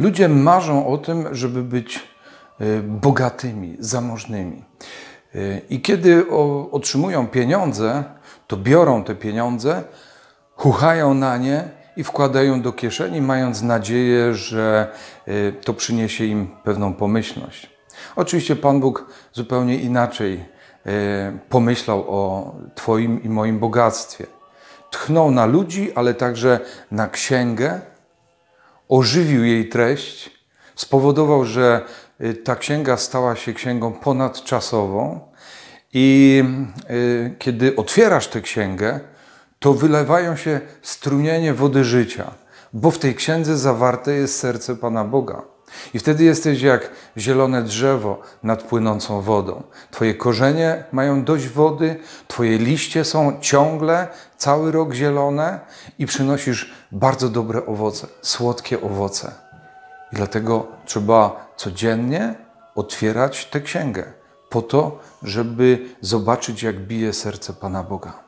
Ludzie marzą o tym, żeby być e, bogatymi, zamożnymi. E, I kiedy otrzymują pieniądze, to biorą te pieniądze, huchają na nie i wkładają do kieszeni, mając nadzieję, że e, to przyniesie im pewną pomyślność. Oczywiście Pan Bóg zupełnie inaczej pomyślał o Twoim i moim bogactwie. Tchnął na ludzi, ale także na księgę, ożywił jej treść, spowodował, że y, ta księga stała się księgą ponadczasową. I y, kiedy otwierasz tę księgę, to wylewają się strumienie wody życia, bo w tej księdze zawarte jest serce Pana Boga. I wtedy jesteś jak zielone drzewo nad płynącą wodą. Twoje korzenie mają dość wody, Twoje liście są ciągle, cały rok zielone i przynosisz bardzo dobre owoce, słodkie owoce. I dlatego trzeba codziennie otwierać tę księgę, po to, żeby zobaczyć, jak bije serce Pana Boga.